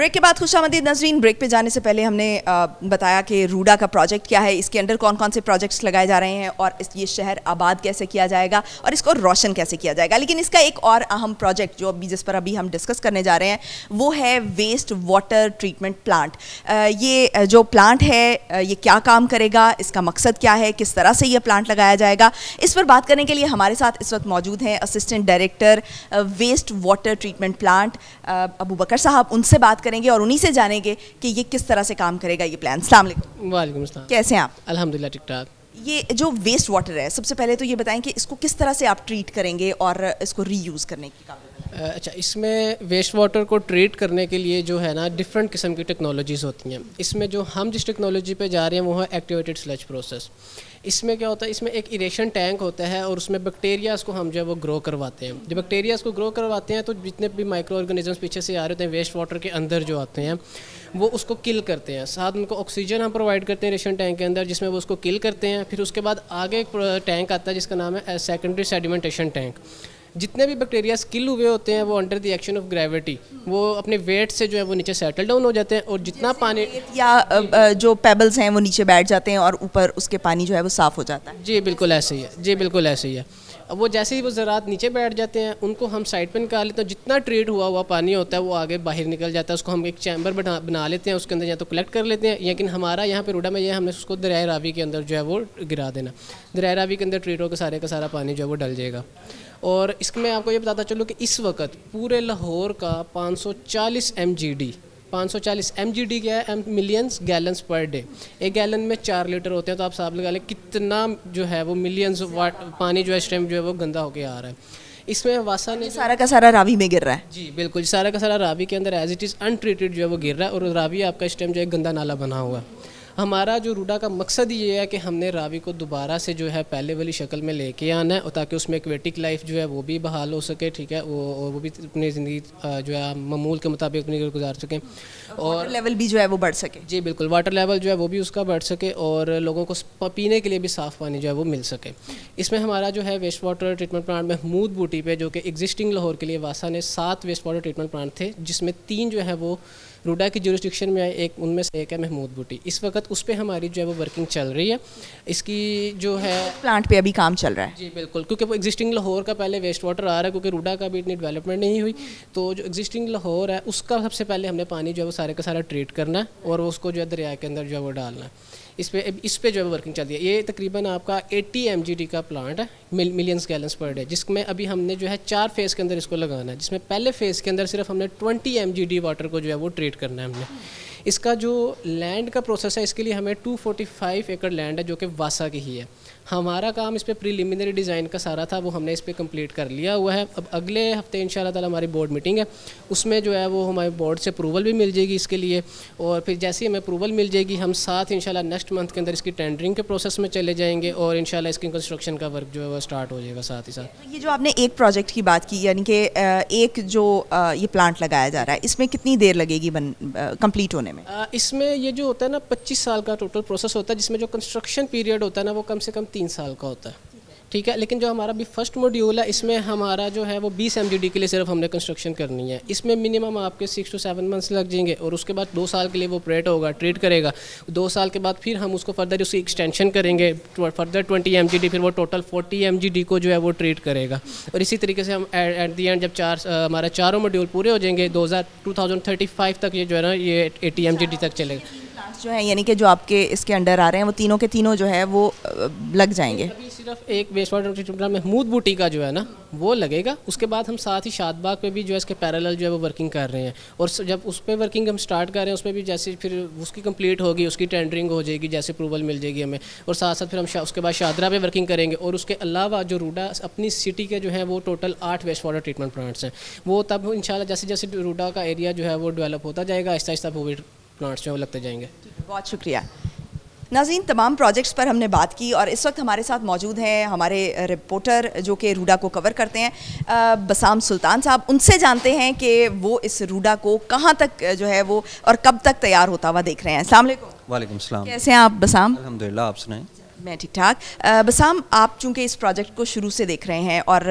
ब्रेक के बाद खुश आमदी नजरीन ब्रेक पे जाने से पहले हमने बताया कि रूडा का प्रोजेक्ट क्या है इसके अंडर कौन कौन से प्रोजेक्ट्स लगाए जा रहे हैं और ये शहर आबाद कैसे किया जाएगा और इसको रोशन कैसे किया जाएगा लेकिन इसका एक और अहम प्रोजेक्ट जो अभी जिस पर अभी हम डिस्कस करने जा रहे हैं वो है वेस्ट वाटर ट्रीटमेंट प्लांट ये जो प्लांट है ये क्या काम करेगा इसका मकसद क्या है किस तरह से यह प्लांट लगाया जाएगा इस पर बात करने के लिए हमारे साथ इस वक्त मौजूद हैं assistant director waste water treatment plant Abu Bakar साहब उनसे बात करेंगे और उन्हीं से जानेंगे कि ये किस तरह से काम करेगा ये प्लान सलाम वालेकुम कैसे हैं आप अलहमदिल्ला ठीक ठाक ये जो वेस्ट वाटर है सबसे पहले तो ये बताएं कि इसको किस तरह से आप ट्रीट करेंगे और इसको रीयूज़ करने की काबिलियत अच्छा इसमें वेस्ट वाटर को ट्रीट करने के लिए जो है ना डिफरेंट किस्म की टेक्नोलॉजीज़ होती हैं इसमें जो हम जिस टेक्नोलॉजी पे जा रहे हैं वो है एक्टिवेटेड स्लच प्रोसेस इसमें क्या होता है इसमें एक इरेशन टैंक होता है और उसमें बैक्टीरियाज़ को हम जो है वो ग्रो करवाते हैं जब बैक्टीरियाज़ को ग्रो करवाते हैं तो जितने भी माइक्रो ऑर्गेनिजम्स पीछे से आ रहे होते हैं वेस्ट वाटर के अंदर जो आते हैं वो उसको किल करते हैं साथ उनको ऑक्सीजन हम प्रोवाइड करते हैं रेशन टैंक के अंदर जिसमें वो उसको किल करते हैं फिर उसके बाद आगे एक टैंक आता है जिसका नाम है सेकेंडरी सेडिमेंटेशन टैंक जितने भी बैक्टीरिया किल हुए होते हैं वो under the action of gravity वो अपने वेट से जो है वो नीचे सेटल डाउन हो जाते हैं और जितना पानी या जो पेबल्स हैं वो नीचे बैठ जाते हैं और ऊपर उसके पानी जो है वो साफ़ हो जाता है जी बिल्कुल ऐसे ही है जी बिल्कुल ऐसे ही है वो जैसे ही वो ज़रात नीचे बैठ जाते हैं उनको हम साइड पर निकाल लेते हैं जितना ट्रीट हुआ हुआ पानी होता है वो आगे बाहर निकल जाता है उसको हम एक चैम्बर बना बना लेते हैं उसके अंदर या तो कलेक्ट कर लेते हैं लेकिन हमारा यहाँ पर रूडा में यह हमने उसको दरिया रावी के अंदर जो है वो गिरा देना दरिया रावी के अंदर ट्रीट होकर सारे का सारा पानी जो है वो डल जाएगा और इसमें आपको ये बताता चलूँ कि इस वक्त पूरे लाहौर का 540 एमजीडी 540 चालीस क्या है M millions gallons per day एक गैलन में चार लीटर होते हैं तो आप साहब लगा लें कितना जो है वो मिलियंस वाट पानी जो है इस टाइम जो है वो गंदा होके आ रहा है इसमें वासा ने सारा का सारा रावी में गिर रहा है जी बिल्कुल सारा का सारा रावी के अंदर एज इट इज़ अनट्रीटेड जो है वो गिर रहा है और रावी आपका इस टाइम जो है गंदा नाला बना हुआ है हमारा जो रूडा का मकसद ये है कि हमने रावी को दोबारा से जो है पहले वाली शक्ल में लेके आना है और ताकि उसमें एक्वेटिक लाइफ जो है वो भी बहाल हो सके ठीक है वो और वो भी अपनी ज़िंदगी जो है ममूल के मुताबिक अपनी गुजार सकें और लेवल भी जो है वो बढ़ सके जी बिल्कुल वाटर लेवल जो है वो भी उसका बढ़ सके और लोगों को पीने के लिए भी साफ़ पानी जो है वो मिल सके इसमें हमारा जो है waste water treatment plant Mahmood Booti पे जो कि एग्जिस्टिंग लाहौर के लिए वासा ने सात वेस्ट वाटर ट्रीटमेंट प्लांट थे जिसमें तीन जो है वो रूडा की जुरिस्डिक्शन में एक उनमें से एक है महमूद बूटी इस वक्त उस पर हमारी जो है वो वर्किंग चल रही है इसकी जो है प्लांट पे अभी काम चल रहा है जी बिल्कुल क्योंकि वो एग्जिस्टिंग लाहौर का पहले वेस्ट वाटर आ रहा है क्योंकि रूडा का भी इतनी डेवलपमेंट नहीं हुई तो जो एग्जिस्टिंग लाहौर है उसका सबसे पहले हमने पानी जो है वो सारे का सारा ट्रीट करना है और उसको जो है दरिया के अंदर जो है वो डालना है इस पर इस पर जो है वर्किंग चल रही है ये तकरीबन आपका 80 एम का प्लांट है मिल, मिलियंस गैलन्स पर डे जिसमें अभी हमने जो है चार फेज़ के अंदर इसको लगाना है जिसमें पहले फेज़ के अंदर सिर्फ हमने 20 एम वाटर को जो है वो ट्रीट करना है हमने इसका जो लैंड का प्रोसेस है इसके लिए हमें 245 एकड़ लैंड है जो कि वासा की ही है हमारा काम इस पर प्रीलिमिनरी डिज़ाइन का सारा था वो हमने इस पर कम्प्लीट कर लिया हुआ है अब अगले हफ्ते इन हमारी बोर्ड मीटिंग है उसमें जो है वो हमारे बोर्ड से अप्रूवल भी मिल जाएगी इसके लिए और फिर जैसे ही हमें अप्रूवल मिल जाएगी हम साथ इन नेक्स्ट मंथ के अंदर इसकी टेंडरिंग के प्रोसेस में चले जाएंगे और इन इसकी कंस्ट्रक्शन का वर्क जो है वो स्टार्ट हो जाएगा साथ ही साथ ये जो आपने एक प्रोजेक्ट की बात की यानी कि एक जो ये प्लांट लगाया जा रहा है इसमें कितनी देर लगेगी बन कम्प्लीट होने में इसमें ये जो होता है ना पच्चीस साल का टोटल प्रोसेस होता है जिसमें जो कंस्ट्रक्शन पीरियड होता है ना वो कम से कम तीन साल का होता है ठीक है लेकिन जो हमारा भी फर्स्ट मॉड्यूल है इसमें हमारा जो है वो बीस एम के लिए सिर्फ हमने कंस्ट्रक्शन करनी है इसमें मिनिमम आपके सिक्स टू सेवन मंथ्स लग जाएंगे और उसके बाद दो साल के लिए वो ऑपरेट होगा ट्रीट करेगा दो साल के बाद फिर हम उसको फर्दर उसकी एक्सटेंशन करेंगे फर्दर ट्वेंटी एम फिर वो टोटल फोर्टी एम को जो है वो ट्रीट करेगा और इसी तरीके से हम एट दी एंड जब चार हमारा चारों मॉड्यूल पूरे हो जाएंगे दो तक ये जो है ना ये एटी एम तक चलेगा जो है यानी कि जो आपके इसके अंडर आ रहे हैं वो तीनों के तीनों जो है वो लग जाएंगे अभी सिर्फ एक वेस्ट वाटर ट्रीटमेंट महमूद बूटी का जो है ना वो लगेगा उसके बाद हम साथ ही शादबाग पे भी जो है इसके पैरेलल जो है वो वर्किंग कर रहे हैं और जब उस पर वर्किंग हम स्टार्ट कर रहे हैं उसमें भी जैसे फिर उसकी कंप्लीट होगी उसकी टेंडरिंग हो जाएगी जैसे अप्रूवल मिल जाएगी हमें और साथ साथ फिर हम उसके बाद शादरा पे वर्किंग करेंगे और उसके अलावा जो रूडा अपनी सिटी के जो है वो टोटल आठ वेस्ट वाटर ट्रीटमेंट प्लांट्स हैं वो तब इन जैसे जैसे रूडा का एरिया जो है वो डेवलप होता जाएगा आहिस्ता आहिस्ता वो प्लांट्स में वो लगते जाएंगे बहुत शुक्रिया नाजीन तमाम प्रोजेक्ट्स पर हमने बात की और इस वक्त हमारे साथ मौजूद हैं हमारे रिपोर्टर जो कि रूडा को कवर करते हैं बसाम सुल्तान साहब उनसे जानते हैं कि वो इस रूडा को कहाँ तक जो है वो और कब तक तैयार होता हुआ देख रहे हैं असल वालेकुम सलाम कैसे हैं आप बसाम अलहमदिल्ला आप सुनाएं मैं ठीक ठाक बसाम आप चूँकि इस प्रोजेक्ट को शुरू से देख रहे हैं और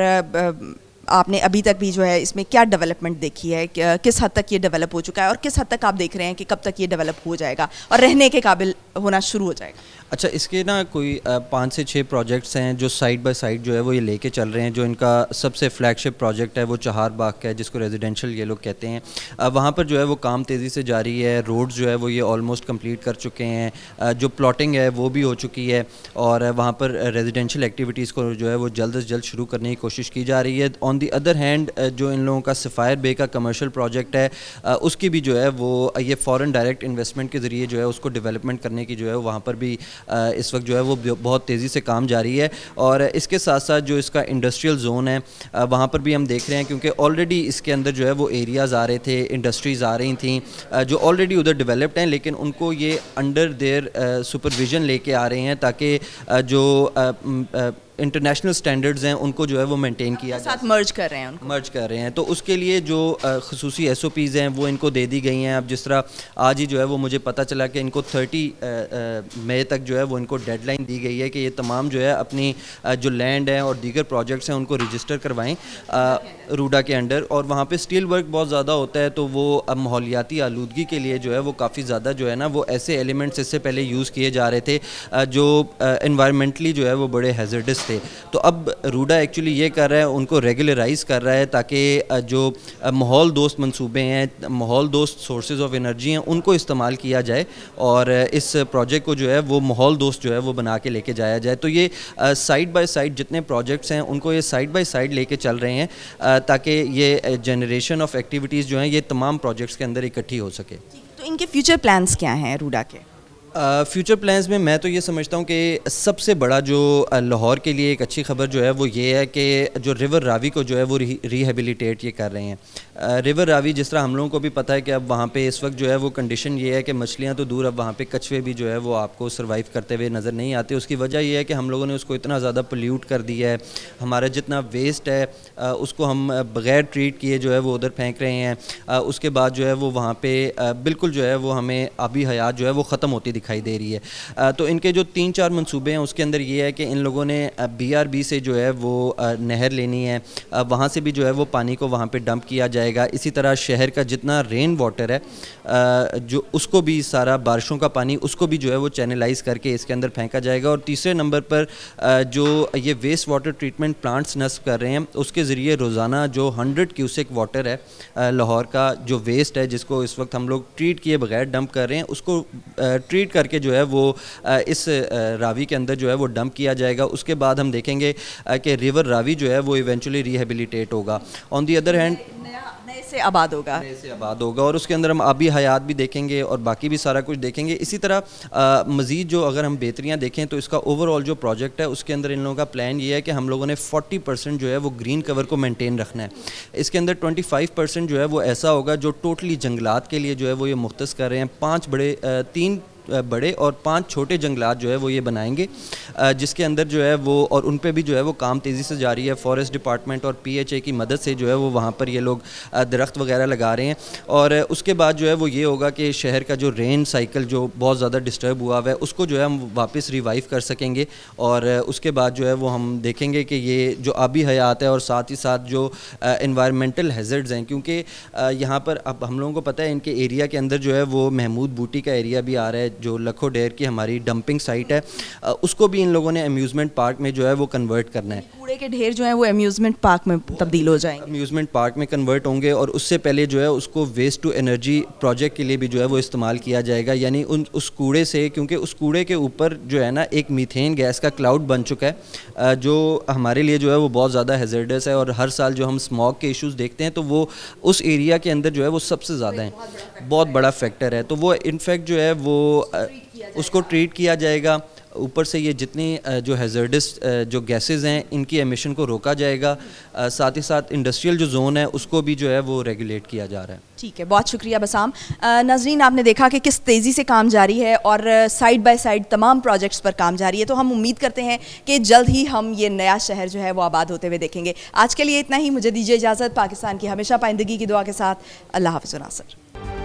आपने अभी तक भी जो है इसमें क्या डेवलपमेंट देखी है किस हद तक ये डेवलप हो चुका है और किस हद तक आप देख रहे हैं कि कब तक ये डेवलप हो जाएगा और रहने के काबिल होना शुरू हो जाएगा अच्छा इसके ना कोई पाँच से छः प्रोजेक्ट्स हैं जो साइड बाय साइड जो है वो ये लेके चल रहे हैं जो इनका सबसे फ्लैगशिप प्रोजेक्ट है वो चहार बाग का है जिसको रेजिडेंशियल ये लोग कहते हैं वहाँ पर जो है वो काम तेज़ी से जारी है रोड्स जो है वो ये ऑलमोस्ट कंप्लीट कर चुके हैं जो प्लॉटिंग है वो भी हो चुकी है और वहाँ पर रेजिडेंशियल एक्टिविटीज़ को जो है वो जल्द अज़ जल्द शुरू करने की कोशिश की जा रही है ऑन दी अदर हैंड जो इन लोगों का सफ़ायर बे का कमर्शल प्रोजेक्ट है उसकी भी जो है वो ये फ़ॉरन डायरेक्ट इन्वेस्टमेंट के ज़रिए जो है उसको डेवलपमेंट करने की जो है वहाँ पर भी इस वक्त जो है वो बहुत तेज़ी से काम जारी है और इसके साथ साथ जो इसका इंडस्ट्रियल जोन है वहाँ पर भी हम देख रहे हैं क्योंकि ऑलरेडी इसके अंदर जो है वो एरियाज़ आ रहे थे इंडस्ट्रीज़ आ रही थी जो ऑलरेडी उधर डेवलप्ड हैं लेकिन उनको ये अंडर देयर सुपरविजन लेके आ रहे हैं ताकि जो इंटरनेशनल स्टैंडर्ड्स हैं उनको जो है वो मेंटेन किया साथ मर्ज कर रहे हैं उनको मर्ज कर रहे हैं तो उसके लिए जो खसूसी एस ओ पीज़ हैं वो इनको दे दी गई हैं अब जिस तरह आज ही जो है वो मुझे पता चला कि इनको थर्टी मई तक जो है वो इनको डेडलाइन दी गई है कि ये तमाम जो है अपनी जो लैंड है और दीगर प्रोजेक्ट्स हैं उनको रजिस्टर करवाएँ रूडा के अंडर और वहाँ पर स्टील वर्क बहुत ज़्यादा होता है तो वो माहौलियाती आलूदगी के लिए जो है वो काफ़ी ज़्यादा जो है ना वो ऐसे एलिमेंट्स इससे पहले यूज़ किए जा रहे थे जो इन्वायरमेंटली जो है वो बड़े हैजर्डस सकते तो अब रूडा एक्चुअली ये कर रहा है उनको रेगुलराइज कर रहा है ताकि जो माहौल दोस्त मंसूबे हैं माहौल दोस्त सोर्सेज ऑफ एनर्जी हैं उनको इस्तेमाल किया जाए और इस प्रोजेक्ट को जो है वो माहौल दोस्त जो है वो बना के लेके जाया जाए तो ये साइड बाय साइड जितने प्रोजेक्ट्स हैं उनको ये साइड बाय साइड लेके चल रहे हैं ताकि ये जनरेशन ऑफ एक्टिविटीज़ जो हैं ये तमाम प्रोजेक्ट्स के अंदर इकट्ठी हो सके तो इनके फ्यूचर प्लान्स क्या हैं रूडा के फ्यूचर uh, प्लान्स में मैं तो ये समझता हूँ कि सबसे बड़ा जो लाहौर के लिए एक अच्छी खबर जो है वो ये है कि जो रिवर रावी को जो है वो रिहेबिलिटेट ये कर रहे हैं uh, रिवर रावी जिस तरह हम लोगों को भी पता है कि अब वहाँ पे इस वक्त जो है वो कंडीशन ये है कि मछलियाँ तो दूर अब वहाँ पे कछुए भी जो है वो आपको सर्वाइव करते हुए नज़र नहीं आते उसकी वजह यह है कि हम लोगों ने उसको इतना ज़्यादा पोल्यूट कर दिया है हमारा जितना वेस्ट है उसको हम बग़ैर ट्रीट किए जो है वो उधर फेंक रहे हैं उसके बाद जो है वो वहाँ पर बिल्कुल जो है वो हमें अभी हयात जो है वो ख़त्म होती दिखा दिखाई दे रही है तो इनके जो तीन चार मनसूबे हैं उसके अंदर ये है कि इन लोगों ने बीआरबी से जो है वो नहर लेनी है वहाँ से भी जो है वो पानी को वहाँ पे डंप किया जाएगा इसी तरह शहर का जितना रेन वाटर है जो उसको भी सारा बारिशों का पानी उसको भी जो है वो चैनलाइज करके इसके अंदर फेंका जाएगा और तीसरे नंबर पर जो ये वेस्ट वाटर ट्रीटमेंट प्लांट्स नस्ब कर रहे हैं उसके ज़रिए रोज़ाना जो हंड्रेड क्यूसिक वाटर है लाहौर का जो वेस्ट है जिसको इस वक्त हम लोग ट्रीट किए बगैर डंप कर रहे हैं उसको ट्रीट कंप्लीट करके जो है वो इस रावी के अंदर जो है वो डंप किया जाएगा उसके बाद हम देखेंगे कि रिवर रावी जो है वो इवेंचुअली रिहेबिलिटेट होगा ऑन दी अदर हैंड से आबाद होगा से आबाद होगा और उसके अंदर हम आबी हयात भी देखेंगे और बाकी भी सारा कुछ देखेंगे इसी तरह मज़ीद जो अगर हम बेहतरियाँ देखें तो इसका ओवरऑल जो प्रोजेक्ट है उसके अंदर इन लोगों का प्लान ये है कि हम लोगों ने फोर्टी परसेंट जो है वो ग्रीन कवर को मेंटेन रखना है इसके अंदर ट्वेंटी फाइव परसेंट जो है वो ऐसा होगा जो टोटली जंगलात के लिए जो है वो ये मुख्त कर रहे हैं पाँच बड़े तीन बड़े और पाँच छोटे जंगलात जो है वो ये बनाएंगे जिसके अंदर जो है वो और उन पर भी जो है वो काम तेज़ी से जारी है फॉरेस्ट डिपार्टमेंट और पी की मदद से जो है वो वहाँ पर ये लोग दरख्त वगैरह लगा रहे हैं और उसके बाद जो है वो ये होगा कि शहर का जो रेन साइकिल जो बहुत ज़्यादा डिस्टर्ब हुआ हुआ है उसको जो है हम वापस रिवाइव कर सकेंगे और उसके बाद जो है वो हम देखेंगे कि ये जो आबी हयात है और साथ ही साथ जो इन्वायरमेंटल हैजर्ड्स हैं क्योंकि यहाँ पर अब हम लोगों को पता है इनके एरिया के अंदर जो है वो महमूद बूटी का एरिया भी आ रहा है जो लखो डेर की हमारी डंपिंग साइट है उसको भी इन लोगों ने अम्यूज़मेंट पार्क में जो है वो कन्वर्ट करना है कूड़े के ढेर जो है वो अम्यूज़मेंट पार्क में तब्दील हो जाएंगे अम्यूज़मेंट पार्क में कन्वर्ट होंगे और उससे पहले जो है उसको वेस्ट टू एनर्जी प्रोजेक्ट के लिए भी जो है वो इस्तेमाल किया जाएगा यानी उन उस कूड़े से क्योंकि उस कूड़े के ऊपर जो है ना एक मीथेन गैस का क्लाउड बन चुका है जो हमारे लिए जो है वो बहुत ज़्यादा हेजर्डस है और हर साल जो हम स्मॉग के इश्यूज़ देखते हैं तो वो उस एरिया के अंदर जो है वो सबसे ज़्यादा हैं बहुत बड़ा फैक्टर है तो वो इनफैक्ट जो है वो उसको ट्रीट किया जाएगा ऊपर से ये जितनी जो हैजर्डस जो गैसेस हैं इनकी एमिशन को रोका जाएगा साथ ही साथ इंडस्ट्रियल जो जोन है उसको भी जो है वो रेगुलेट किया जा रहा है ठीक है बहुत शुक्रिया बसाम नजरीन आपने देखा कि किस तेज़ी से काम जारी है और साइड बाय साइड तमाम प्रोजेक्ट्स पर काम जारी है तो हम उम्मीद करते हैं कि जल्द ही हम ये नया शहर जो है वो आबाद होते हुए देखेंगे आज के लिए इतना ही मुझे दीजिए इजाज़त पाकिस्तान की हमेशा पाइंदगी की दुआ के साथ अल्लाह हाफ़ नासर